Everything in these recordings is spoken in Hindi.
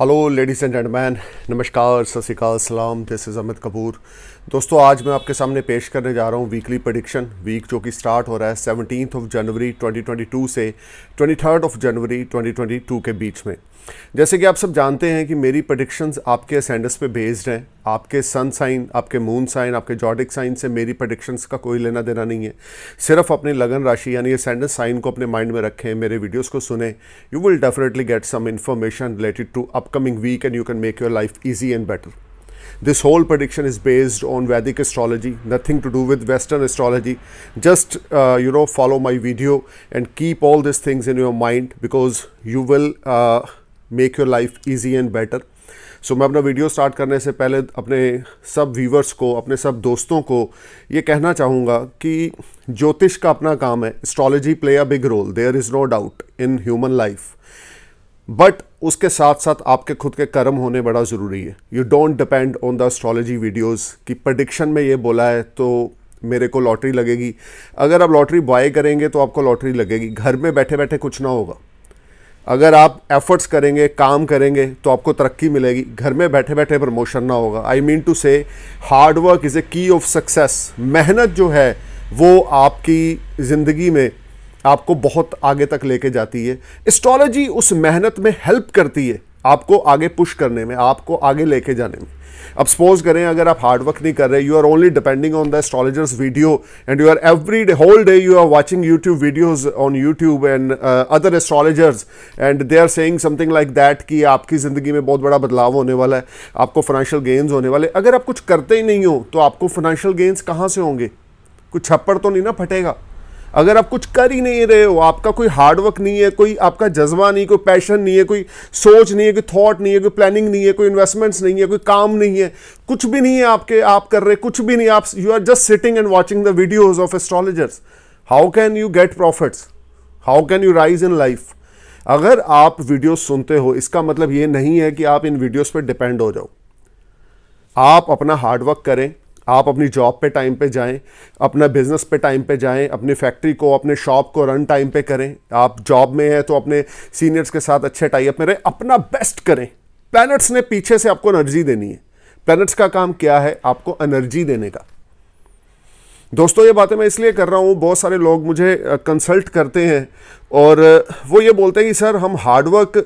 हेलो लेडीज़ एंड जेंटमैन नमस्कार सत सलाम दिस इज़ अमित कपूर दोस्तों आज मैं आपके सामने पेश करने जा रहा हूँ वीकली प्रडिक्शन वीक जो कि स्टार्ट हो रहा है सेवनटीन ऑफ जनवरी 2022 से ट्वेंटी ऑफ जनवरी 2022 के बीच में जैसे कि आप सब जानते हैं कि मेरी प्रडिक्शंस आपके असेंडस पे बेस्ड हैं आपके सन साइन आपके मून साइन आपके जॉडिक साइन से मेरी प्रडिक्शंस का कोई लेना देना नहीं है सिर्फ अपने लगन राशि यानी असेंडस साइन को अपने माइंड में रखें मेरे वीडियोस को सुने you will definitely get some information related to upcoming week and you can make your life easy and better this whole prediction is based on vedic astrology nothing to do with western astrology just uh, you know follow my video and keep all these things in your mind because you will uh, make your life easy and better so मैं अपना वीडियो स्टार्ट करने से पहले अपने सब व्यूवर्स को अपने सब दोस्तों को ये कहना चाहूँगा कि ज्योतिष का अपना काम है astrology play a big role there is no doubt in human life but उसके साथ साथ आपके खुद के कर्म होने बड़ा ज़रूरी है you don't depend on the astrology videos कि प्रडिक्शन में ये बोला है तो मेरे को लॉटरी लगेगी अगर आप लॉटरी बाय करेंगे तो आपको लॉटरी लगेगी घर में बैठे बैठे कुछ ना होगा अगर आप एफर्ट्स करेंगे काम करेंगे तो आपको तरक्की मिलेगी घर में बैठे बैठे प्रमोशन ना होगा I mean to say hard work is a key of success मेहनत जो है वो आपकी ज़िंदगी में आपको बहुत आगे तक लेके जाती है एस्ट्रोलॉजी उस मेहनत में हेल्प करती है आपको आगे पुश करने में आपको आगे लेके जाने में अब सपोज करें अगर आप हार्ड वर्क नहीं कर रहे you are only depending on the astrologers video and you are every day whole day you are watching YouTube videos on YouTube and other astrologers and they are saying something like that कि आपकी ज़िंदगी में बहुत बड़ा बदलाव होने वाला है आपको फाइनेंशियल गेन्स होने वाले अगर आप कुछ करते ही नहीं हो तो आपको फाइनेंशियल गेंस कहाँ से होंगे कुछ छप्पड़ तो नहीं ना फटेगा अगर आप कुछ कर ही नहीं रहे हो आपका कोई हार्डवर्क नहीं है कोई आपका जज्बा नहीं कोई पैशन नहीं है कोई सोच नहीं है कोई थॉट नहीं है कोई प्लानिंग नहीं है कोई इन्वेस्टमेंट्स नहीं है कोई काम नहीं है कुछ भी नहीं है आपके आप कर रहे कुछ भी नहीं आप you are just sitting and watching the videos of astrologers how can you get profits how can you rise in life अगर आप वीडियो सुनते हो इसका मतलब ये नहीं है कि आप इन वीडियोस पर डिपेंड हो जाओ आप अपना हार्डवर्क करें आप अपनी जॉब पे टाइम पे जाएं अपना बिज़नेस पे टाइम पे जाएं अपनी फैक्ट्री को अपने शॉप को रन टाइम पे करें आप जॉब में हैं तो अपने सीनियर्स के साथ अच्छे टाइप में रहें अपना बेस्ट करें प्लैनेट्स ने पीछे से आपको एनर्जी देनी है प्लैनेट्स का काम क्या है आपको एनर्जी देने का दोस्तों ये बातें मैं इसलिए कर रहा हूँ बहुत सारे लोग मुझे कंसल्ट करते हैं और वो ये बोलते हैं कि सर हम हार्डवर्क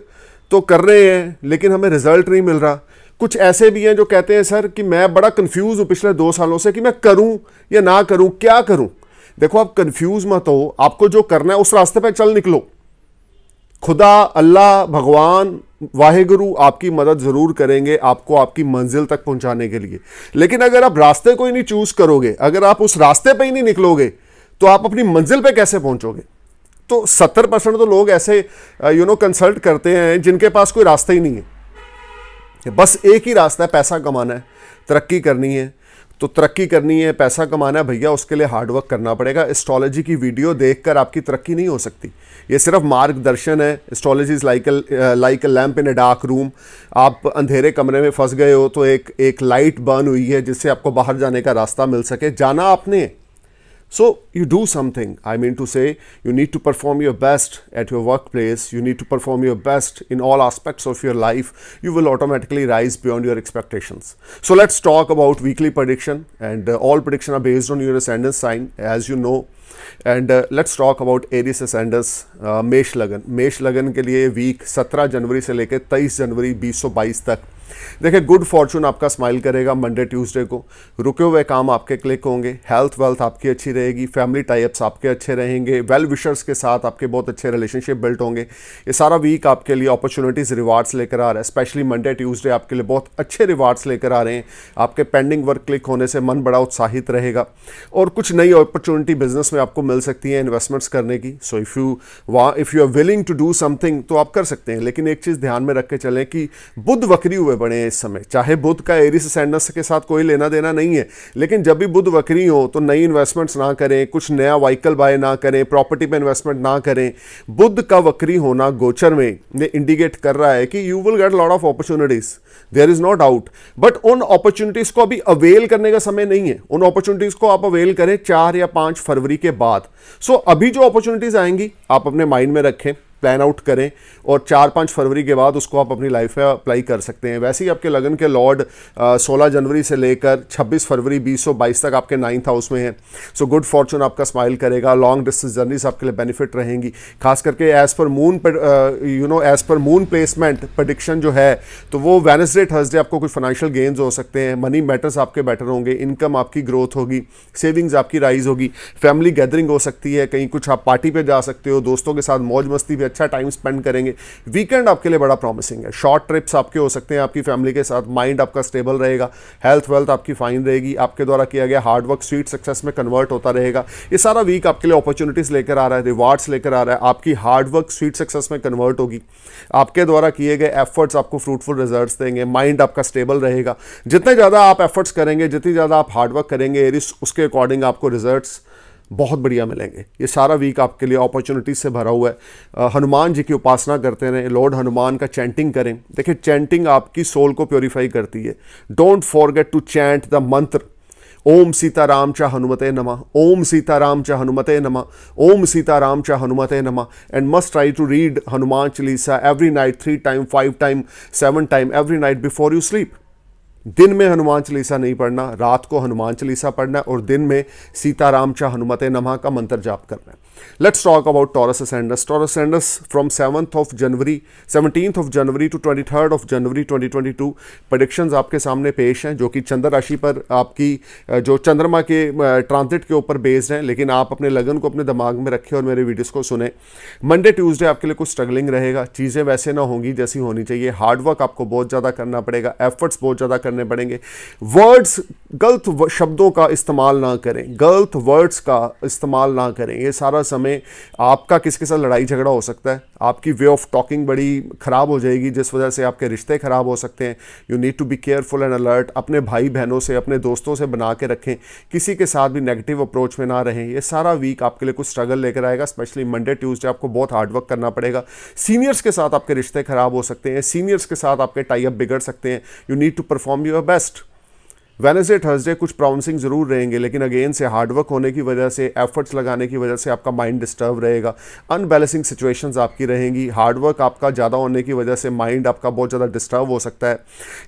तो कर रहे हैं लेकिन हमें रिजल्ट नहीं मिल रहा कुछ ऐसे भी हैं जो कहते हैं सर कि मैं बड़ा कंफ्यूज हूँ पिछले दो सालों से कि मैं करूँ या ना करूँ क्या करूँ देखो आप कंफ्यूज मत हो आपको जो करना है उस रास्ते पर चल निकलो खुदा अल्लाह भगवान वाहेगुरु आपकी मदद ज़रूर करेंगे आपको आपकी मंजिल तक पहुंचाने के लिए लेकिन अगर आप रास्ते को ही नहीं चूज़ करोगे अगर आप उस रास्ते पर ही नहीं निकलोगे तो आप अपनी मंजिल पर कैसे पहुंचोगे तो सत्तर परसेंट तो लोग ऐसे यू नो कंसल्ट करते हैं जिनके पास कोई रास्ता ही नहीं है बस एक ही रास्ता है पैसा कमाना है तरक्की करनी है तो तरक्की करनी है पैसा कमाना है भैया उसके लिए हार्डवर्क करना पड़ेगा एस्ट्रोलॉजी की वीडियो देखकर आपकी तरक्की नहीं हो सकती ये सिर्फ मार्गदर्शन है astrology is like like a lamp in a dark room आप अंधेरे कमरे में फंस गए हो तो एक एक लाइट बर्न हुई है जिससे आपको बाहर जाने का रास्ता मिल सके जाना आपने So you do something. I mean to say, you need to perform your best at your workplace. You need to perform your best in all aspects of your life. You will automatically rise beyond your expectations. So let's talk about weekly prediction. And uh, all prediction are based on your ascendant sign, as you know. And uh, let's talk about Aries एसेंडस मेष uh, Lagan. मेष Lagan ke liye week 17 January se leke 23 January 2022 tak. देखिए गुड फॉर्चून आपका स्माइल करेगा मंडे ट्यूसडे को रुके हुए काम आपके क्लिक होंगे हेल्थ वेल्थ आपकी अच्छी रहेगी फैमिली टाइप्स आपके अच्छे रहेंगे वेल विशर्स के साथ आपके बहुत अच्छे रिलेशनशिप बिल्ट होंगे ये सारा वीक आपके लिए अपॉर्चुनिटीज़ रिवार्ड्स लेकर आ रहा है स्पेशली मंडे ट्यूजडे आपके लिए बहुत अच्छे रिवार्ड्स लेकर आ रहे हैं आपके पेंडिंग वर्क क्लिक होने से मन बड़ा उत्साहित रहेगा और कुछ नई अपॉर्चुनिटी बिजनेस में आपको मिल सकती है इन्वेस्टमेंट्स करने की सो इफ़ यू वा if you are willing to do something तो आप कर सकते हैं लेकिन एक चीज़ ध्यान में रख के चलें कि बुद्ध वक्री हुए बने इस समय चाहे बुद्ध का एरिस सैंडस के साथ कोई लेना देना नहीं है लेकिन जब भी बुद्ध वक्री हो तो नई इन्वेस्टमेंट्स ना करें कुछ नया व्हीकल बाय ना करें प्रॉपर्टी पे इन्वेस्टमेंट ना करें बुद्ध का वक्री होना गोचर में ये इंडिकेट कर रहा है कि you will get lot of opportunities there is no doubt but उन अपॉर्चुनिटीज को अभी अवेल करने का समय नहीं है उन अपॉर्चुनिटीज को आप अवेल करें चार या पांच फरवरी के बाद सो so, अभी जो अपॉर्चुनिटीज आएंगी आप अपने माइंड में रखें प्लान आउट करें और चार पाँच फरवरी के बाद उसको आप अपनी लाइफ में अप्लाई कर सकते हैं वैसे ही आपके लगन के लॉर्ड सोलह जनवरी से लेकर छब्बीस फरवरी बीस सौ बाईस तक आपके नाइन्थ हाउस में है सो गुड फॉर्चून आपका स्माइल करेगा लॉन्ग डिस्टेंस जर्नीस आपके लिए बेनिफिट रहेंगी खास करके as per moon you know as per moon placement prediction जो है तो वो वेनसडे थर्सडे आपको कुछ फाइनेंशियल गेन्स हो सकते हैं मनी मैटर्स आपके बेटर होंगे इनकम आपकी ग्रोथ होगी सेविंग्स आपकी राइज होगी फैमिली गैदरिंग हो सकती है कहीं कुछ आप पार्टी पर जा सकते हो दोस्तों के साथ मौज मस्ती भी अच्छा टाइम स्पेंड करेंगे वीकेंड आपके लिए बड़ा प्रॉमिसिंग है शॉर्ट ट्रिप्स आपके हो सकते हैं आपकी फैमिली के साथ माइंड आपका स्टेबल रहेगा हेल्थ वेल्थ आपकी फाइन रहेगी आपके द्वारा किया गया हार्डवर्क स्वीट सक्सेस में कन्वर्ट होता रहेगा ये सारा वीक आपके लिए अपॉर्चुनिटीज़ लेकर आ रहा है रिवार्ड्स लेकर आ रहा है आपकी हार्डवर्क स्वीट सक्सेस में कन्वर्ट होगी आपके द्वारा किए गए एफर्ट्स आपको फ्रूटफुल रिजल्ट देंगे माइंड आपका स्टेबल रहेगा जितने ज़्यादा आप एफर्ट्स करेंगे जितनी ज़्यादा आप हार्डवर्क करेंगे उसके अकॉर्डिंग आपको रिजल्ट्स बहुत बढ़िया मिलेंगे ये सारा वीक आपके लिए अपॉर्चुनिटीज से भरा हुआ है हनुमान जी की उपासना करते रहें लॉर्ड हनुमान का चैंटिंग करें देखिए चैंटिंग आपकी सोल को प्योरीफाई करती है don't forget to chant the mantra Om Sitaram चा हनुमते नमा ओम सीताराम चा हनुमते नमा ओम सीताराम चा हनुमते नमा and must try to read Hanuman Chalisa every night three time five time seven time every night before you sleep दिन में हनुमान चालीसा नहीं पढ़ना रात को हनुमान चालीसा पढ़ना और दिन में सीताराम चाह हनुमते नमा का मंत्र जाप करना Let's talk about Taurus from seventh of January seventeen of January to twenty third of January twenty twenty two prediction आपके सामने पेश हैं जो कि चंद्र राशि पर आपकी जो चंद्रमा के ट्रांजिट के ऊपर बेस्ड हैं लेकिन आप अपने लगन को अपने दिमाग में रखें और मेरे वीडियोज को सुने मंडे ट्यूजडे आपके लिए कुछ स्ट्रगलिंग रहेगा चीज़ें वैसे ना होंगी जैसी होनी चाहिए हार्डवर्क आपको बहुत ज़्यादा करना पड़ेगा एफर्ट्स बहुत ज़्यादा करने पड़ेंगे वर्ड्स गलत शब्दों का इस्तेमाल ना करें गलत वर्ड्स का इस्तेमाल ना करें ये सारा समय आपका किसके साथ लड़ाई झगड़ा हो सकता है आपकी वे ऑफ टॉकिंग बड़ी ख़राब हो जाएगी जिस वजह से आपके रिश्ते ख़राब हो सकते हैं you need to be careful and alert अपने भाई बहनों से अपने दोस्तों से बना के रखें किसी के साथ भी नेगेटिव अप्रोच में ना रहें ये सारा वीक आपके लिए कुछ स्ट्रगल लेकर आएगा स्पेशली मंडे ट्यूजडे आपको बहुत हार्डवर्क करना पड़ेगा सीनियर्स के साथ आपके रिश्ते ख़राब हो सकते हैं सीनियर्स के साथ आपके टाइप बिगड़ सकते हैं you need to perform your best Wednesday Thursday कुछ प्राउंसिंग जरूर रहेंगे लेकिन अगेन से हार्डवर्क होने की वजह से एफर्ट्स लगाने की वजह से आपका माइंड डिस्टर्ब रहेगा अनबैलेंसिंग सिचुएशंस आपकी रहेंगी हार्डवर्क आपका ज़्यादा होने की वजह से माइंड आपका बहुत ज़्यादा डिस्टर्ब हो सकता है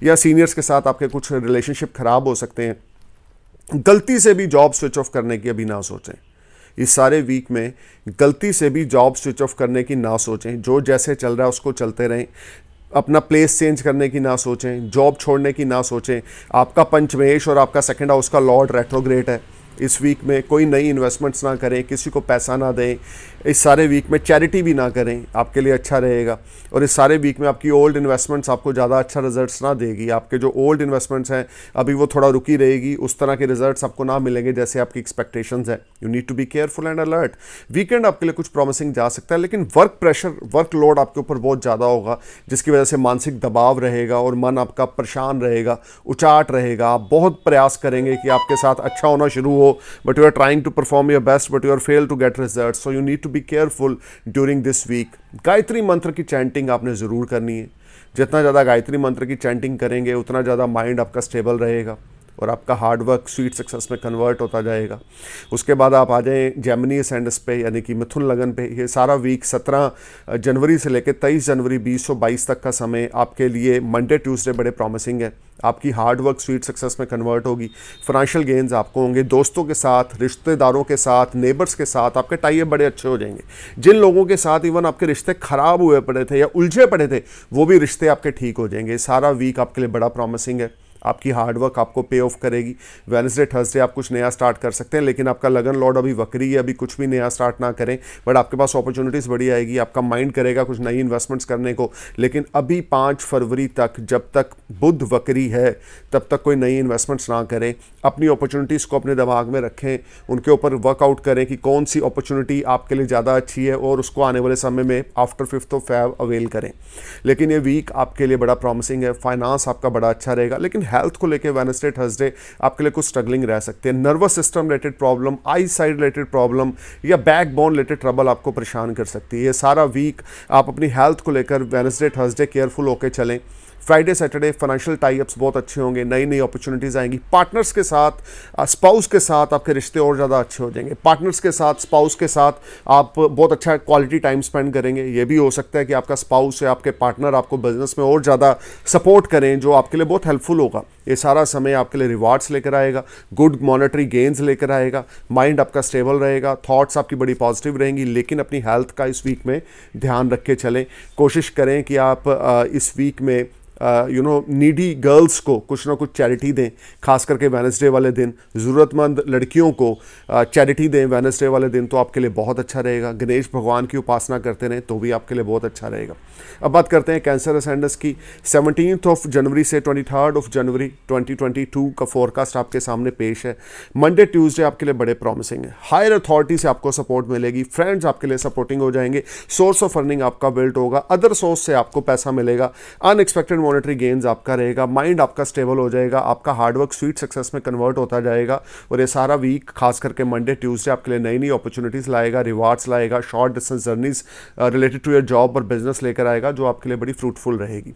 या सीनियर्स के साथ आपके कुछ रिलेशनशिप ख़राब हो सकते हैं गलती से भी जॉब स्विच ऑफ करने की अभी ना सोचें इस सारे वीक में गलती से भी जॉब स्विच ऑफ करने की ना सोचें जो जैसे चल रहा है उसको चलते रहें अपना प्लेस चेंज करने की ना सोचें जॉब छोड़ने की ना सोचें आपका पंचमेश और आपका सेकंड हाउस का लॉर्ड रेट्रोग्रेट है इस वीक में कोई नई इन्वेस्टमेंट्स ना करें किसी को पैसा ना दें इस सारे वीक में चैरिटी भी ना करें आपके लिए अच्छा रहेगा और इस सारे वीक में आपकी ओल्ड इन्वेस्टमेंट्स आपको ज़्यादा अच्छा रिजल्ट्स ना देगी आपके जो ओल्ड इन्वेस्टमेंट्स हैं अभी वो थोड़ा रुकी रहेगी उस तरह के रिजल्ट्स आपको ना मिलेंगे जैसे आपकी एक्सपेक्टेशंस है you need to be careful and alert weekend आपके लिए कुछ प्रॉमिसिंग जा सकता है लेकिन वर्क प्रेशर वर्क लोड आपके ऊपर बहुत ज़्यादा होगा जिसकी वजह से मानसिक दबाव रहेगा और मन आपका परेशान रहेगा उचाट रहेगा आप बहुत प्रयास करेंगे कि आपके साथ अच्छा होना शुरू हो हो but you are trying to perform your best but you are fail to get result so you need to be careful during this week Gayatri mantra की चैंटिंग आपने ज़रूर करनी है जितना ज़्यादा गायत्री मंत्र की चैंटिंग करेंगे उतना ज़्यादा माइंड आपका स्टेबल रहेगा और आपका हार्ड वर्क स्वीट सक्सेस में कन्वर्ट होता जाएगा उसके बाद आप आ जाएँ जैमनी सेंडस पे यानी कि मिथुन लगन पे ये सारा वीक 17 जनवरी से लेकर 23 जनवरी 2022 तक का समय आपके लिए मंडे ट्यूसडे बड़े प्रॉमिसिंग है आपकी हार्ड वर्क स्वीट सक्सेस में कन्वर्ट होगी फाइनेंशियल गेंस आपको होंगे दोस्तों के साथ रिश्तेदारों के साथ नेबर्स के साथ आपके टाइप बड़े अच्छे हो जाएंगे जिन लोगों के साथ इवन आपके रिश्ते ख़राब हुए पड़े थे या उलझे पड़े थे वो भी रिश्ते आपके ठीक हो जाएंगे सारा वीक आपके लिए बड़ा प्रॉमिसिंग है आपकी हार्डवर्क आपको पे ऑफ करेगी वेनसडे थर्सडे आप कुछ नया स्टार्ट कर सकते हैं लेकिन आपका लगन लॉर्ड अभी वक्री है अभी कुछ भी नया स्टार्ट ना करें बट आपके पास अपॉर्चुनिटीज़ बड़ी आएगी आपका माइंड करेगा कुछ नई इन्वेस्टमेंट्स करने को लेकिन अभी पाँच फरवरी तक जब तक बुध वक्री है तब तक कोई नई इन्वेस्टमेंट्स ना करें अपनी अपॉर्चुनिटीज़ को अपने दिमाग में रखें उनके ऊपर वर्कआउट करें कि कौन सी अपॉर्चुनिटी आपके लिए ज़्यादा अच्छी है और उसको आने वाले समय में after fifth of Feb avail करें लेकिन ये वीक आपके लिए बड़ा प्रॉमिसिंग है फाइनेंस आपका बड़ा अच्छा रहेगा लेकिन हेल्थ को लेकर वेनसडे थर्सडे आपके लिए कुछ स्ट्रगलिंग रह सकते हैं nervous system related problem eyesight related problem या बैक बोन रिलेटेड ट्रबल आपको परेशान कर सकती है ये सारा वीक आप अपनी हेल्थ को लेकर वेनसडे थर्सडे केयरफुल होकर चलें फ्राइडे सैटरडे फाइनेंशियल टाइप्स बहुत अच्छे होंगे नई नई अपॉर्चुनिटीज़ आएंगी पार्टनर्स के साथ स्पाउस uh, के साथ आपके रिश्ते और ज़्यादा अच्छे हो जाएंगे पार्टनर्स के साथ स्पाउस के साथ आप बहुत अच्छा क्वालिटी टाइम स्पेंड करेंगे ये भी हो सकता है कि आपका स्पाउस या आपके पार्टनर आपको बिजनेस में और ज़्यादा सपोर्ट करें जो आपके लिए बहुत हेल्पफुल होगा ये सारा समय आपके लिए रिवार्ड्स लेकर आएगा गुड मॉनिटरी गेंस लेकर आएगा माइंड आपका स्टेबल रहेगा थॉट्स आपकी बड़ी पॉजिटिव रहेंगी लेकिन अपनी हेल्थ का इस वीक में ध्यान रख के चलें कोशिश करें कि आप uh, इस वीक में यू नो नीडी गर्ल्स को कुछ ना कुछ चैरिटी दें खास करके वेनसडे वाले दिन ज़रूरतमंद लड़कियों को चैरिटी uh, दें वेनसडे वाले दिन तो आपके लिए बहुत अच्छा रहेगा गणेश भगवान की उपासना करते रहें तो भी आपके लिए बहुत अच्छा रहेगा अब बात करते हैं कैंसर असेंडस की सेवनटीन ऑफ जनवरी से twenty third of January twenty twenty two का फोरकास्ट आपके सामने पेश है मंडे ट्यूजडे आपके लिए बड़े प्रॉमिसिंग है हायर अथॉरिटी से आपको सपोर्ट मिलेगी फ्रेंड्स आपके लिए सपोर्टिंग हो जाएंगे सोर्स ऑफ अर्निंग आपका बिल्ट होगा अदर सोर्स से आपको पैसा मिलेगा अनएक्सपेक्टेड मॉनेटरी गेंस आपका रहेगा माइंड आपका स्टेबल हो जाएगा आपका हार्डवर्क स्वीट सक्सेस में कन्वर्ट होता जाएगा और ये सारा वीक खास करके मंडे ट्यूसडे आपके लिए नई नई अपॉर्चुनिटीज़ लाएगा रिवार्ड्स लाएगा short distance journeys related to your job और बिजनेस लेकर आएगा जो आपके लिए बड़ी फ्रूटफुल रहेगी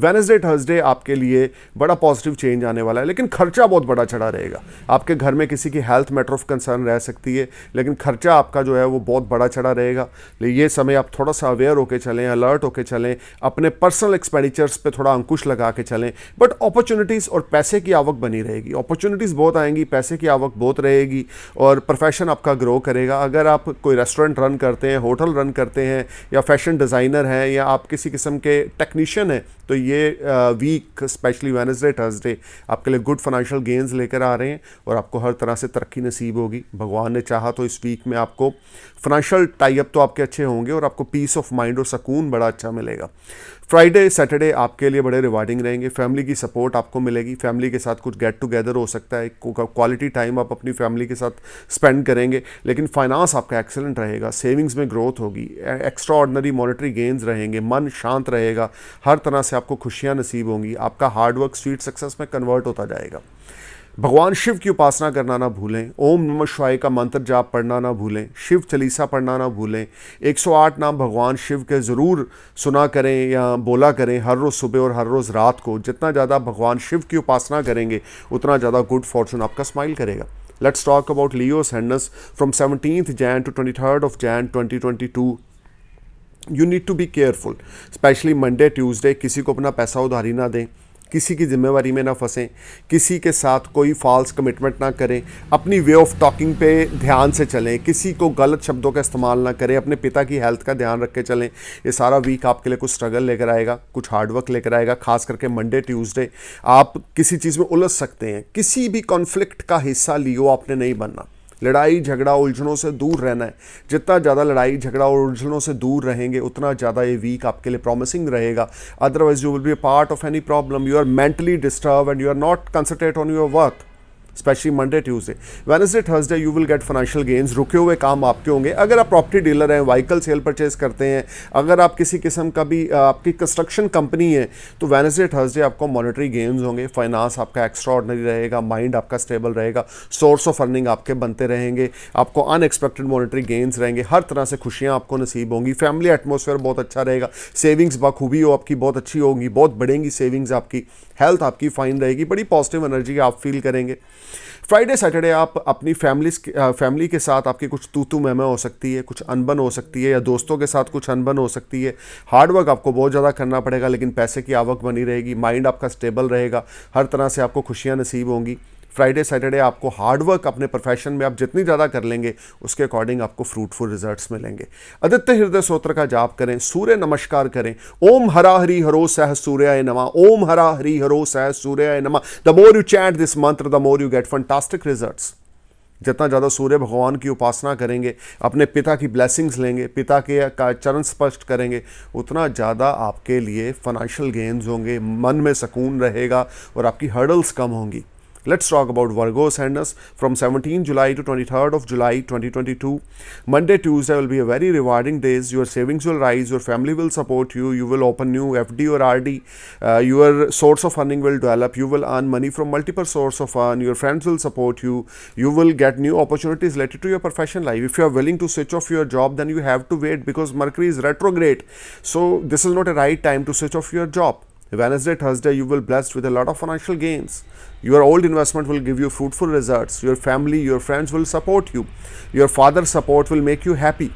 वेनसडे थर्सडे आपके लिए बड़ा पॉजिटिव चेंज आने वाला है लेकिन खर्चा बहुत बड़ा चढ़ा रहेगा आपके घर में किसी की हेल्थ मैटर ऑफ कंसर्न रह सकती है लेकिन खर्चा आपका जो है वो बहुत बड़ा चढ़ा रहेगा ये समय आप थोड़ा सा अवेयर होकर चलें अलर्ट होकर चलें अपने पर्सनल एक्सपेंडिचर्स पर थोड़ा अंकुश लगा के चलें बट अपॉर्चुनिटीज़ और पैसे की आवक बनी रहेगी अपॉर्चुनिटीज़ बहुत आएंगी पैसे की आवक बहुत रहेगी और प्रोफेशन आपका ग्रो करेगा अगर आप कोई रेस्टोरेंट रन करते हैं होटल रन करते हैं या फैशन डिज़ाइनर हैं या आप किसी किस्म के टेक्नीशियन हैं तो ये वीक स्पेशली वेनसडे थर्सडे आपके लिए गुड फाइनेंशियल गेंस लेकर आ रहे हैं और आपको हर तरह से तरक्की नसीब होगी भगवान ने चाहा तो इस वीक में आपको फाइनेंशियल टाइप तो आपके अच्छे होंगे और आपको पीस ऑफ माइंड और सुकून बड़ा अच्छा मिलेगा फ्राइडे सैटरडे आपके लिए बड़े रिवार्डिंग रहेंगे फैमिली की सपोर्ट आपको मिलेगी फैमिली के साथ कुछ गेट टुगेदर हो सकता है क्वालिटी टाइम आप अपनी फैमिली के साथ स्पेंड करेंगे लेकिन फाइनेंस आपका एक्सेलेंट रहेगा सेविंग्स में ग्रोथ होगी एक्स्ट्रा ऑर्डनरी मॉनिटरी गेंस रहेंगे मन शांत रहेगा हर तरह से आपको खुशियाँ नसीब होंगी आपका हार्डवर्क स्वीट सक्सेस में कन्वर्ट होता जाएगा भगवान शिव की उपासना करना ना भूलें ओम नमः शिवाय का मंत्र जाप पढ़ना ना भूलें शिव चालीसा पढ़ना ना भूलें 108 नाम भगवान शिव के ज़रूर सुना करें या बोला करें हर रोज़ सुबह और हर रोज़ रात को जितना ज़्यादा भगवान शिव की उपासना करेंगे उतना ज़्यादा गुड फॉर्चून आपका स्माइल करेगा let's talk about Leo ascends from seventeen Jan to twenty third of Jan twenty twenty two you need to be careful specially Monday Tuesday किसी को अपना पैसा उधारी ना दें किसी की जिम्मेवारी में ना फंसें किसी के साथ कोई फॉल्स कमिटमेंट ना करें अपनी वे ऑफ टॉकिंग पे ध्यान से चलें किसी को गलत शब्दों का इस्तेमाल ना करें अपने पिता की हेल्थ का ध्यान रख के चलें ये सारा वीक आपके लिए कुछ स्ट्रगल लेकर आएगा कुछ हार्डवर्क लेकर आएगा खास करके मंडे ट्यूसडे आप किसी चीज़ में उलझ सकते हैं किसी भी कॉन्फ्लिक्ट का हिस्सा लियो आपने नहीं बनना लड़ाई झगड़ा उलझनों से दूर रहना है जितना ज़्यादा लड़ाई झगड़ा और उलझनों से दूर रहेंगे उतना ज़्यादा ये वीक आपके लिए प्रॉमिसिंग रहेगा otherwise you will be part of any problem you are mentally disturb and you are not concentrate on your work specially Monday Tuesday Wednesday Thursday you will get financial gains रुके हुए काम आपके होंगे अगर आप प्रॉपर्टी डीलर हैं वहीकल सेल परचेज करते हैं अगर आप किसी किस्म का भी आपकी कंस्ट्रक्शन कंपनी है तो वेनसडे थर्सडे आपको मॉनिटरी गेन्स होंगे फाइनेंस आपका एक्स्ट्रा रहेगा माइंड आपका स्टेबल रहेगा सोर्स ऑफ अर्निंग आपके बनते रहेंगे आपको अनएक्सपेक्टेड मॉनिटरी गेन्स रहेंगे हर तरह से खुशियाँ आपको नसीब होंगी फैमिली एटमोसफेयर बहुत अच्छा रहेगा सेविंग्स बखूबी हो आपकी बहुत अच्छी होगी बहुत बढ़ेंगी सेविंग्स आपकी हेल्थ आपकी फाइन रहेगी बड़ी पॉजिटिव एनर्जी आप फील करेंगे फ्राइडे सैटरडे आप अपनी फैमिली फैमिली के साथ आपकी कुछ तो तू महमा हो सकती है कुछ अनबन हो सकती है या दोस्तों के साथ कुछ अनबन हो सकती है हार्डवर्क आपको बहुत ज़्यादा करना पड़ेगा लेकिन पैसे की आवक बनी रहेगी माइंड आपका स्टेबल रहेगा हर तरह से आपको खुशियाँ नसीब होंगी फ्राइडे सैटरडे आपको हार्डवर्क अपने प्रोफेशन में आप जितनी ज़्यादा कर लेंगे उसके अकॉर्डिंग आपको फ्रूटफुल रिजल्ट मिलेंगे आदित्य हृदय स्त्रोत्र का जाप करें सूर्य नमस्कार करें ओम हरा हरी हरो सह सूर्याय नमा ओम हरा हरी हरो सह सूर्याय नमा the more you chant this mantra the more you get fantastic results जितना ज़्यादा सूर्य भगवान की उपासना करेंगे अपने पिता की ब्लेसिंग्स लेंगे पिता के का चरण स्पष्ट करेंगे उतना ज़्यादा आपके लिए फाइनेंशियल गेन्स होंगे मन में सुकून रहेगा और आपकी हर्डल्स कम होंगी Let's talk about Virgo ascendants from 17 July to 23rd of July 2022. Monday, Tuesday will be a very rewarding days. Your savings will rise. Your family will support you. You will open new FD or RD. Uh, your source of funding will develop. You will earn money from multiple source of earn. Your friends will support you. You will get new opportunities related to your professional life. If you are willing to switch off your job, then you have to wait because Mercury is retrograde. So this is not a right time to switch off your job. Wednesday, Thursday, you will blessed with a lot of financial gains. Your old investment will give you fruitful results. Your family, your friends will support you. Your father's support will make you happy.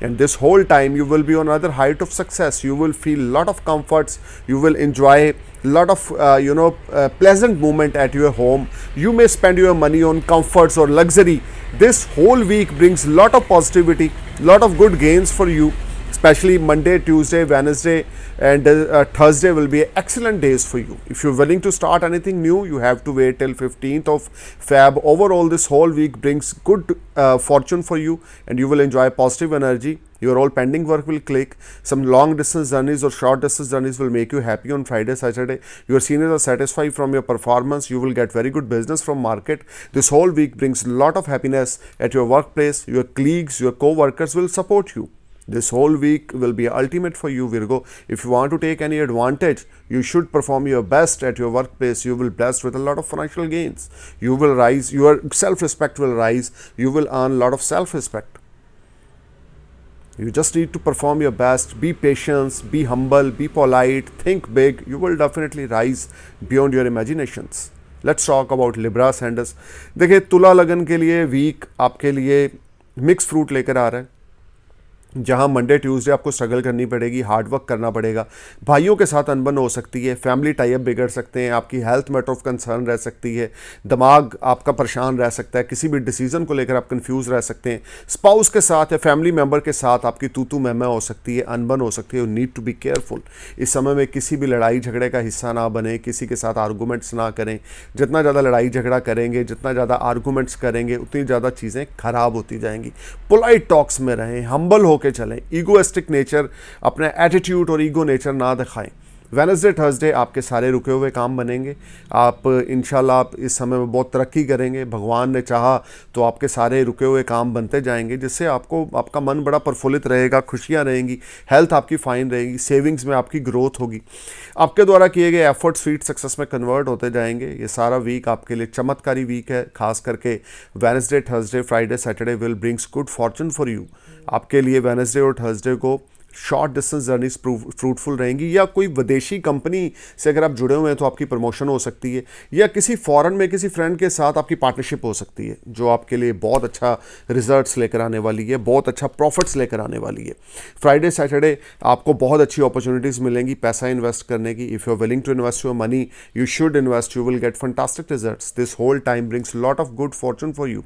And this whole time you will be on another height of success. You will feel lot of comforts. You will enjoy lot of uh, you know uh, pleasant moment at your home. You may spend your money on comforts or luxury. This whole week brings lot of positivity, lot of good gains for you especially Monday, Tuesday, Wednesday and uh, uh, Thursday will be excellent days for you. If you're willing to start anything new, you have to wait till 15th of Feb. Overall, this whole week brings good uh, fortune for you and you will enjoy positive energy. Your all pending work will click. Some long distance journeys or short distance journeys will make you happy on Friday, Saturday. Your seniors are satisfied from your performance. You will get very good business from market. This whole week brings lot of happiness at your workplace. Your colleagues, your co-workers will support you. This whole week will be ultimate for you, Virgo. If you want to take any advantage, you should perform your best at your workplace. You will blessed with a lot of financial gains. You will rise, your self-respect will rise. You will earn a lot of self-respect. You just need to perform your best, be patient, be humble, be polite, think big. You will definitely rise beyond your imaginations. Let's talk about Libra ascends देखिए तुला लगन के लिए वीक आपके लिए मिक्स फ्रूट लेकर आ रहा है जहाँ मंडे ट्यूसडे आपको स्ट्रगल करनी पड़ेगी हार्डवर्क करना पड़ेगा भाइयों के साथ अनबन हो सकती है फैमिली टाइप बिगड़ सकते हैं आपकी हेल्थ मैटर ऑफ कंसर्न रह सकती है दिमाग आपका परेशान रह सकता है किसी भी डिसीजन को लेकर आप कंफ्यूज रह सकते हैं स्पाउस के साथ या फैमिली मेम्बर के साथ आपकी तू तू महमा हो सकती है अनबन हो सकती है you need to be careful इस समय में किसी भी लड़ाई झगड़े का हिस्सा ना बने किसी के साथ आर्गूमेंट्स ना करें जितना ज़्यादा लड़ाई झगड़ा करेंगे जितना ज़्यादा आर्गूमेंट्स करेंगे उतनी ज़्यादा चीज़ें खराब होती जाएंगी पोलाइट टॉक्स में रहें हम्बल हो होके चलें ईगोस्टिक नेचर अपना एटीट्यूड और ईगो नेचर ना दिखाएं वेनसडे थर्सडे आपके सारे रुके हुए काम बनेंगे आप इन आप इस समय में बहुत तरक्की करेंगे भगवान ने चाहा तो आपके सारे रुके हुए काम बनते जाएंगे जिससे आपको आपका मन बड़ा प्रफुल्लित रहेगा खुशियाँ रहेंगी हेल्थ आपकी फ़ाइन रहेगी सेविंग्स में आपकी ग्रोथ होगी आपके द्वारा किए गए एफर्ट्स फीट सक्सेस में कन्वर्ट होते जाएंगे ये सारा वीक आपके लिए चमत्कारी वीक है खास करके Wednesday Thursday Friday Saturday will brings good fortune for you आपके लिए वेनसडे और थर्सडे को शॉर्ट डिस्टेंस जर्नीस फ्रूटफुल रहेंगी या कोई विदेशी कंपनी से अगर आप जुड़े हुए हैं तो आपकी प्रमोशन हो सकती है या किसी फॉरेन में किसी फ्रेंड के साथ आपकी पार्टनरशिप हो सकती है जो आपके लिए बहुत अच्छा रिजल्ट्स लेकर आने वाली है बहुत अच्छा प्रॉफिट्स लेकर आने वाली है फ्राइडे सैटरडे आपको बहुत अच्छी अपॉर्चुनिटीज़ मिलेंगी पैसा इन्वेस्ट करने की if you are willing to invest your money you should invest you will get fantastic result this whole time brings lot of good fortune for you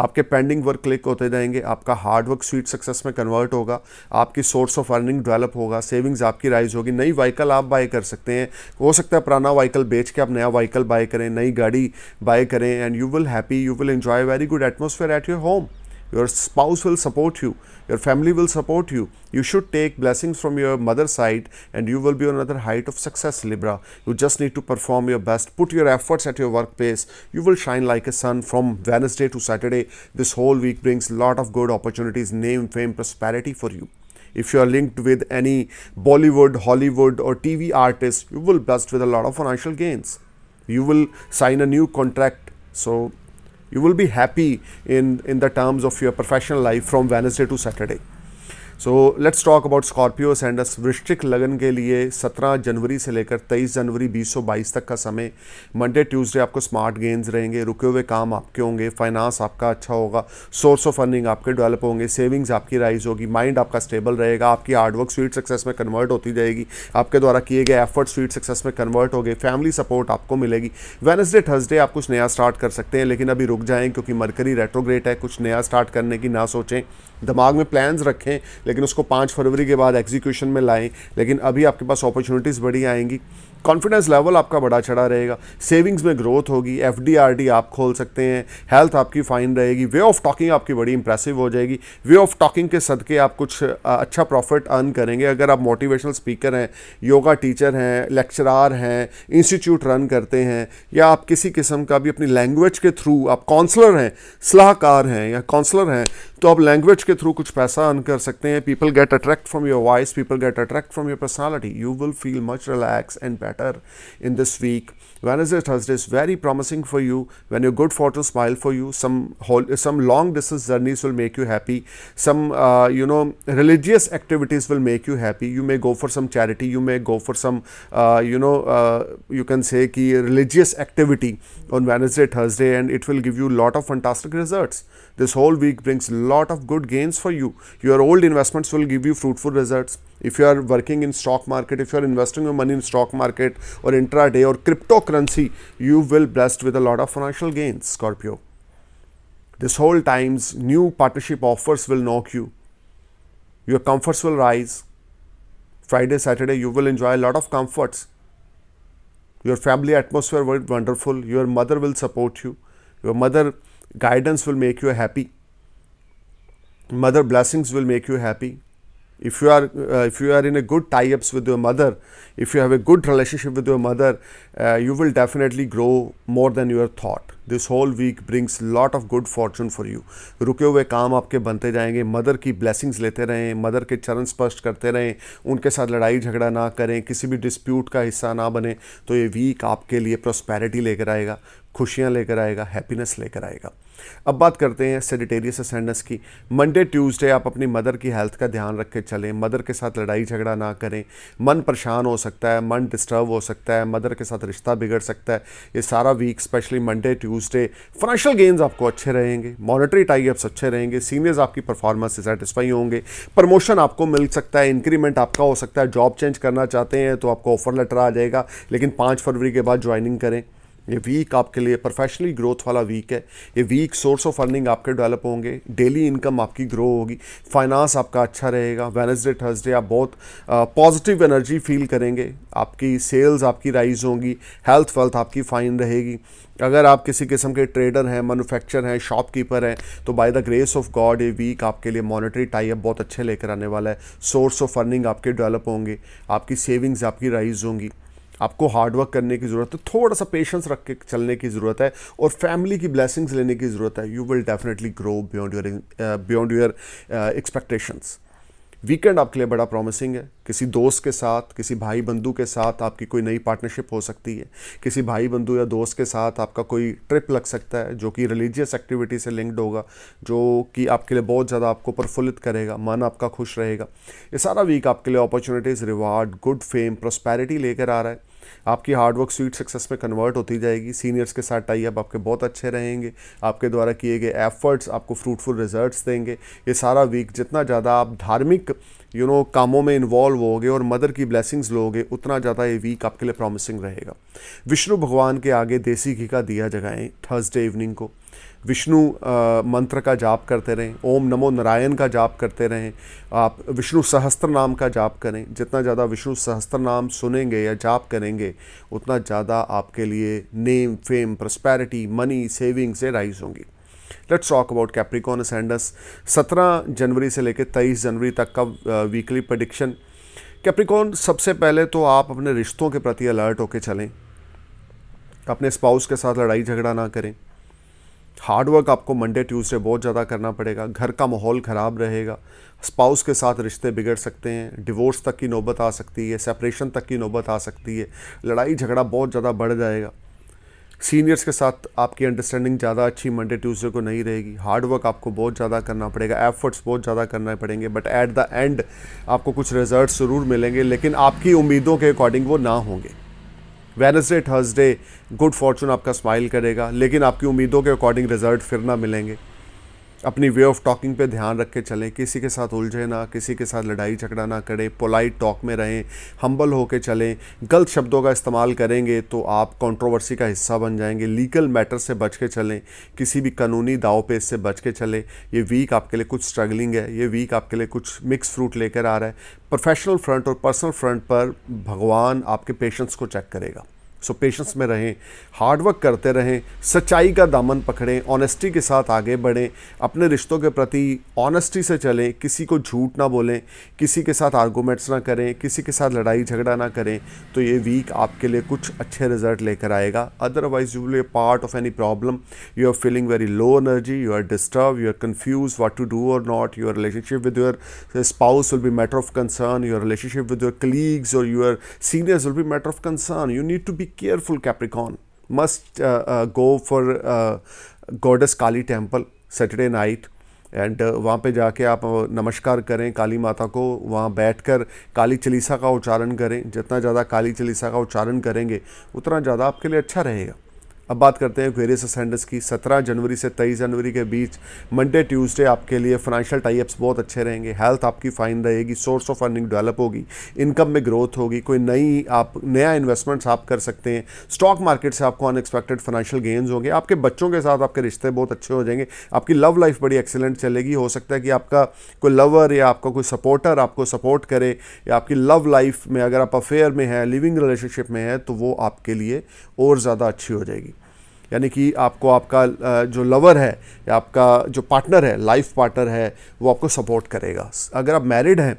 आपके पेंडिंग वर्क क्लिक होते जाएंगे आपका हार्डवर्क स्वीट सक्सेस में कन्वर्ट होगा आपकी source of of earning develop होगा सेविंग्स आपकी राइज होगी नई वहीकल आप बाय कर सकते हैं हो सकता है पुराना व्हीकल बेच के आप नया व्हीकल बाय करें नई गाड़ी बाय करें and you will happy you will enjoy very good atmosphere at your home your spouse will support you your family will support you you should take blessings from your mother side and you will be on other height of success Libra you just need to perform your best put your efforts at your work place you will shine like a sun from Wednesday to Saturday this whole week brings lot of good opportunities name fame prosperity for you if you are linked with any Bollywood, Hollywood or TV artist, you will bust with a lot of financial gains. You will sign a new contract. So you will be happy in, in the terms of your professional life from Wednesday to Saturday. So let's talk about Scorpio ascends वृश्चिक लगन के लिए 17 जनवरी से लेकर 23 जनवरी 2022 तक का समय मंडे ट्यूसडे आपको स्मार्ट गेंस रहेंगे रुके हुए काम आपके होंगे फाइनेंस आपका अच्छा होगा सोर्स ऑफ अर्निंग आपके डेवलप होंगे सेविंग्स आपकी राइज होगी माइंड आपका स्टेबल रहेगा आपकी हार्डवर्क स्वीट सक्सेस में कन्वर्ट होती जाएगी आपके द्वारा किए गए एफर्ट स्वीट सक्सेस में कन्वर्ट हो गए फैमिली सपोर्ट आपको मिलेगी वेनसडे थर्सडे आप कुछ नया स्टार्ट कर सकते हैं लेकिन अभी रुक जाएँ क्योंकि मरकरी रेट्रोग्रेट है कुछ नया स्टार्ट करने की ना सोचें दिमाग में प्लान्स रखें लेकिन उसको पाँच फरवरी के बाद एग्जीक्यूशन में लाएँ लेकिन अभी आपके पास अपॉर्चुनिटीज़ बड़ी आएंगी कॉन्फिडेंस लेवल आपका बड़ा चढ़ा रहेगा सेविंग्स में ग्रोथ होगी एफ आप खोल सकते हैं हेल्थ आपकी फाइन रहेगी वे ऑफ टॉकिंग आपकी बड़ी इंप्रेसिव हो जाएगी वे ऑफ टॉकिंग के सदके आप कुछ अच्छा प्रॉफिट अर्न करेंगे अगर आप मोटिवेशनल स्पीकर हैं योगा टीचर हैं लेक्चरार हैं इंस्टीट्यूट रन करते हैं या आप किसी किस्म का भी अपनी लैंग्वेज के थ्रू आप काउंसलर हैं सलाहकार हैं या काउंसलर हैं तो आप लैंग्वेज के थ्रू कुछ पैसा अर्न कर सकते हैं people get attract from your voice people get attract from your personality you will feel much relax and better in this week Wednesday Thursday is very promising for you when you good fortune smile for you some some long distance journeys will make you happy some you know religious activities will make you happy you may go for some charity you may go for some you know you can say religious activity on Wednesday Thursday and it will give you lot of fantastic result This whole week brings a lot of good gains for you. Your old investments will give you fruitful results. If you are working in stock market, if you are investing your money in stock market or intraday or cryptocurrency, you will blessed with a lot of financial gains, Scorpio. This whole times new partnership offers will knock you. Your comforts will rise. Friday, Saturday, you will enjoy a lot of comforts. Your family atmosphere will be wonderful. Your mother will support you. Your mother guidance will make you happy mother blessings will make you happy if you are uh, if you are in a good tie ups with your mother if you have a good relationship with your mother uh, you will definitely grow more than you are thought this whole week brings lot of good fortune for you ruke hue kaam aapke bante jayenge mother ki blessings lete rahe mother ke charan स्पर्श karte rahe unke sath ladai jhagda na kare kisi bhi dispute ka hissa na bane to ye week aapke liye prosperity lekar aayega खुशियाँ लेकर आएगा हैप्पीनेस लेकर आएगा अब बात करते हैं सेडिटेरियस असेंडेंस की मंडे ट्यूसडे आप अपनी मदर की हेल्थ का ध्यान रख के चलें मदर के साथ लड़ाई झगड़ा ना करें मन परेशान हो सकता है मन डिस्टर्ब हो सकता है मदर के साथ रिश्ता बिगड़ सकता है ये सारा week specially Monday Tuesday financial gains आपको अच्छे रहेंगे मॉनिटरी टाइप्स अच्छे रहेंगे सीनियर्स आपकी परफॉर्मेंस से सेटिस्फाई होंगे प्रमोशन आपको मिल सकता है इंक्रीमेंट आपका हो सकता है जॉब चेंज करना चाहते हैं तो आपको ऑफर लेटर आ जाएगा लेकिन पाँच फरवरी के बाद ज्वाइनिंग करें ये वीक आपके लिए प्रोफेशनली ग्रोथ वाला वीक है ये वीक सोर्स ऑफ अर्निंग आपके डेवलप होंगे डेली इनकम आपकी ग्रो होगी फाइनेंस आपका अच्छा रहेगा वेनसडे थर्सडे आप बहुत पॉजिटिव एनर्जी फील करेंगे आपकी सेल्स आपकी राइज होंगी हेल्थ वेल्थ आपकी फाइन रहेगी अगर आप किसी किस्म के ट्रेडर हैं मैनुफैक्चर हैं शॉपकीपर हैं तो by the grace of God ये वीक आपके लिए मॉनेटरी टाइप बहुत अच्छे लेकर आने वाला है सोर्स ऑफ अर्निंग आपके डेवलप होंगे आपकी सेविंग्स आपकी राइज होंगी आपको हार्डवर्क करने की ज़रूरत है थोड़ा सा पेशेंस रख के चलने की ज़रूरत है और फैमिली की ब्लेसिंग्स लेने की ज़रूरत है you will definitely grow beyond your beyond your expectations weekend आपके लिए बड़ा प्रॉमिसिंग है किसी दोस्त के साथ किसी भाई बंधु के साथ आपकी कोई नई पार्टनरशिप हो सकती है किसी भाई बंधु या दोस्त के साथ आपका कोई ट्रिप लग सकता है जो कि रिलीजियस एक्टिविटी से लिंक्ड होगा जो कि आपके लिए बहुत ज़्यादा आपको प्रफुल्लित करेगा मन आपका खुश रहेगा ये सारा वीक आपके लिए opportunities reward good fame prosperity लेकर आ रहा है आपकी हार्डवर्क स्वीट सक्सेस में कन्वर्ट होती जाएगी सीनियर्स के साथ टाई अप आपके बहुत अच्छे रहेंगे आपके द्वारा किए गए एफर्ट्स आपको फ्रूटफुल रिजल्ट देंगे ये सारा वीक जितना ज़्यादा आप धार्मिक यू you नो know, कामों में इन्वॉल्व होगे और मदर की ब्लेसिंग्स लोगे उतना ज़्यादा ये वीक आपके लिए प्रॉमिसिंग रहेगा विष्णु भगवान के आगे देसी घी का दिया जगाएं थर्सडे इवनिंग को विष्णु मंत्र का जाप करते रहें ओम नमो नारायण का जाप करते रहें आप विष्णु सहस्त्र नाम का जाप करें जितना ज़्यादा विष्णु सहस्त्र नाम सुनेंगे या जाप करेंगे उतना ज़्यादा आपके लिए name fame prosperity money saving से राइज होंगी let's talk about Capricorn ascends सत्रह जनवरी से लेकर तेईस जनवरी तक का वीकली प्रडिक्शन कैप्रिकॉन सबसे पहले तो आप अपने रिश्तों के प्रति अलर्ट होकर चलें अपने स्पाउस के साथ लड़ाई झगड़ा ना करें हार्डवर्क आपको मंडे ट्यूसडे बहुत ज़्यादा करना पड़ेगा घर का माहौल ख़राब रहेगा स्पाउस के साथ रिश्ते बिगड़ सकते हैं डिवोर्स तक की नौबत आ सकती है सेपरेशन तक की नौबत आ सकती है लड़ाई झगड़ा बहुत ज़्यादा बढ़ जाएगा सीनियर्स के साथ आपकी अंडरस्टैंडिंग ज़्यादा अच्छी मंडे ट्यूसडे को नहीं रहेगी हार्डवर्क आपको बहुत ज़्यादा करना पड़ेगा एफर्ट्स बहुत ज़्यादा करना पड़ेंगे बट एट द एंड आपको कुछ रिजल्ट ज़रूर मिलेंगे लेकिन आपकी उम्मीदों के अकॉर्डिंग वो ना होंगे वेनसडे थर्सडे गुड फॉर्चून आपका स्माइल करेगा लेकिन आपकी उम्मीदों के अकॉर्डिंग रिजल्ट फिर ना मिलेंगे अपनी वे ऑफ टॉकिंग पे ध्यान रख के चलें किसी के साथ उलझे ना किसी के साथ लड़ाई झगड़ा ना करें पोलाइट टॉक में रहें हम्बल होकर चलें गलत शब्दों का इस्तेमाल करेंगे तो आप कंट्रोवर्सी का हिस्सा बन जाएंगे लीगल मैटर से बच के चलें किसी भी कानूनी दाव पे इससे बच के चलें ये वीक आपके लिए कुछ स्ट्रगलिंग है ये वीक आपके लिए कुछ मिक्स फ्रूट लेकर आ रहा है प्रोफेशनल फ्रंट और पर्सनल फ्रंट पर भगवान आपके पेशेंस को चेक करेगा सो so, पेशेंस में रहें हार्डवर्क करते रहें सच्चाई का दामन पकड़ें ऑनेस्टी के साथ आगे बढ़ें अपने रिश्तों के प्रति ऑनेस्टी से चलें किसी को झूठ ना बोलें किसी के साथ आर्गूमेंट्स ना करें किसी के साथ लड़ाई झगड़ा ना करें तो ये वीक आपके लिए कुछ अच्छे रिजल्ट लेकर आएगा otherwise you will part of any problem you are feeling very low energy you are disturb you are confuse what to do और not your relationship with your spouse will be matter of concern your relationship with your colleagues और your seniors will be matter of concern you need to be careful Capricorn must go for goddess Kali temple Saturday night and वहाँ पे जाके आप uh, नमस्कार करें काली माता को वहाँ बैठकर काली चलीसा का उच्चारण करें जितना ज़्यादा काली चलीसा का उच्चारण करेंगे उतना ज़्यादा आपके लिए अच्छा रहेगा अब बात करते हैं क्वेरियस असेंडर्स की 17 जनवरी से 23 जनवरी के बीच मंडे ट्यूसडे आपके लिए फाइनेंशियल टाइप्स बहुत अच्छे रहेंगे हेल्थ आपकी फाइन रहेगी सोर्स ऑफ अर्निंग डेवलप होगी इनकम में ग्रोथ होगी कोई नई आप नया इन्वेस्टमेंट्स आप कर सकते हैं स्टॉक मार्केट से आपको अनएक्सपेक्टेड फाइनेंशियल गेन्स होंगे आपके बच्चों के साथ आपके रिश्ते बहुत अच्छे हो जाएंगे आपकी लव लाइफ बड़ी एक्सेलेंट चलेगी हो सकता है कि आपका कोई लवर या आपका कोई सपोर्टर आपको सपोर्ट करे या आपकी लव लाइफ में अगर आप अफेयर में हैं लिविंग रिलेशनशिप में हैं तो वो आपके लिए और ज़्यादा अच्छी हो जाएगी यानी कि आपको आपका जो लवर है या आपका जो पार्टनर है लाइफ पार्टनर है वो आपको सपोर्ट करेगा अगर आप मैरिड हैं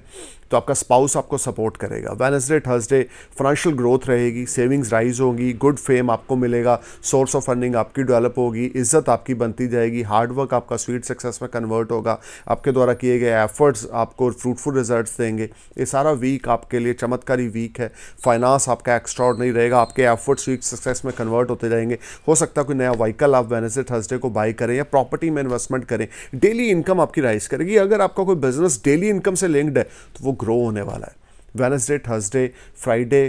तो आपका स्पाउस आपको सपोर्ट करेगा वेनसडे थर्सडे फाइनेंशियल ग्रोथ रहेगी सेविंग्स राइज होंगी गुड फेम आपको मिलेगा सोर्स ऑफ अर्निंग आपकी डेवलप होगी इज्जत आपकी बनती जाएगी हार्डवर्क आपका स्वीट सक्सेस में कन्वर्ट होगा आपके द्वारा किए गए एफर्ट्स आपको फ्रूटफुल रिजल्ट देंगे ये सारा वीक आपके लिए चमत्कारी वीक है फाइनेंस आपका एक्स्ट्रा नहीं रहेगा आपके एफर्ट्स स्वीट सक्सेस में कन्वर्ट होते जाएंगे हो सकता है कोई नया व्हीकल आप वेनसडे थर्सडे को बाई करें या प्रॉपर्टी में इन्वेस्टमेंट करें डेली इनकम आपकी राइज करेगी अगर आपका कोई बिजनेस डेली इनकम से लिंक्ड है तो वो ग्रो होने वाला है Wednesday Thursday Friday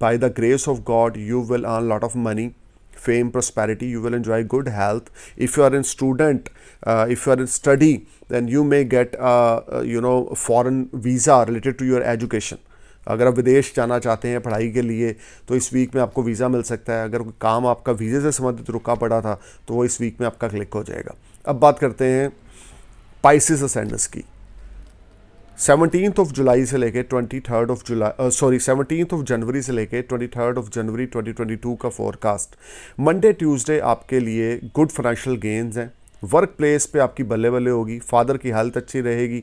by the grace of God you will earn lot of money fame prosperity you will enjoy good health if you are in student if you are in study then you may get you know foreign visa related to your education अगर आप विदेश जाना चाहते हैं पढ़ाई के लिए तो इस वीक में आपको वीज़ा मिल सकता है अगर कोई काम आपका वीज़े से संबंधित रुका पड़ा था तो वो इस वीक में आपका क्लिक हो जाएगा अब बात करते हैं पाइसिस असेंडस की सेवनटीन ऑफ जुलाई से लेके twenty third of July sorry seventeen of January से लेके ट्वेंटी थर्ड ऑफ जनवरी 2022 का फोरकास्ट मंडे ट्यूसडे आपके लिए गुड फाइनेंशियल गेंस हैं वर्क प्लेस पर आपकी बल्ले बल्ले होगी फादर की हेल्थ अच्छी रहेगी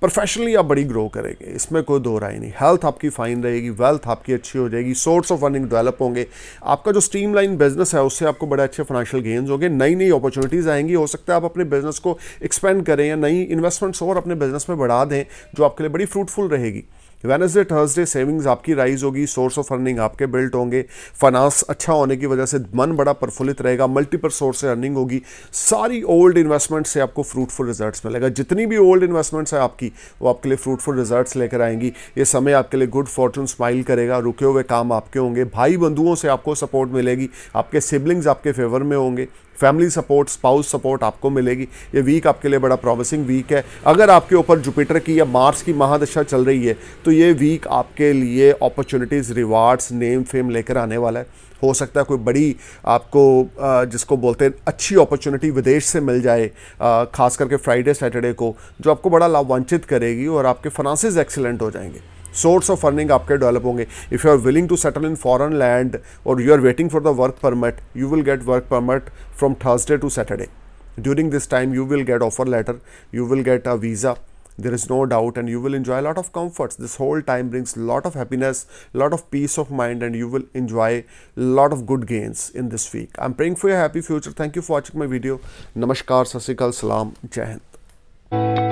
प्रोफेशनली आप बड़ी ग्रो करेंगे इसमें कोई दो राय नहीं हेल्थ आपकी फाइन रहेगी वेल्थ आपकी अच्छी हो जाएगी सोर्स ऑफ अर्निंग डेवलप होंगे आपका जो स्ट्रीम लाइन बिजनेस है उससे आपको बड़े अच्छे फाइनेंशियल गेन्स होंगे नई नई अपॉर्चुनिटीज़ आएंगी हो सकता है आप अपने बिजनेस को एक्सपेंड करें या नई इन्वेस्टमेंट्स और अपने बिजनेस में बढ़ा दें जो आपके लिए बड़ी फ्रूटफुल रहेगी वेनसडे थर्सडे सेविंग्स आपकी राइज होगी सोर्स ऑफ अर्निंग आपके बिल्ट होंगे फाइनेंस अच्छा होने की वजह से मन बड़ा प्रफुल्लित रहेगा मल्टीपल सोर्स से अर्निंग होगी सारी ओल्ड इन्वेस्टमेंट से आपको फ्रूटफुल रिजल्ट मिलेगा जितनी भी ओल्ड इन्वेस्टमेंट्स है आपकी वो आपके लिए फ्रूटफुल रिजल्ट लेकर आएंगी ये समय आपके लिए गुड फॉर्चून स्माइल करेगा रुके हुए काम आपके होंगे भाई बंधुओं से आपको सपोर्ट मिलेगी आपके सिबलिंग्स आपके फेवर में होंगे फैमिली सपोर्ट स्पाउस सपोर्ट आपको मिलेगी ये वीक आपके लिए बड़ा प्रॉमिसिंग वीक है अगर आपके ऊपर जुपिटर की या मार्स की महादशा चल रही है तो ये वीक आपके लिए अपॉर्चुनिटीज़ रिवार्ड्स नेम फेम लेकर आने वाला है हो सकता है कोई बड़ी आपको जिसको बोलते हैं अच्छी अपॉर्चुनिटी विदेश से मिल जाए खास करके फ्राइडे सैटरडे को जो आपको बड़ा लाभान्वित करेगी और आपके फाइनेंसेस एक्सीलेंट हो जाएंगे सोर्स ऑफ अर्निंग आपके डेवलप होंगे if you are willing to settle in foreign land और you are waiting for the work permit you will get work permit from Thursday to Saturday during this time you will get offer letter you will get a visa there is no doubt and you will enjoy lot of comforts this whole time brings lot of happiness lot of piece of mind and you will enjoy lot of good gains in this week I am praying for your happy future thank you for watching my video नमस्कार सत श्रीकाल सलाम जय हिंद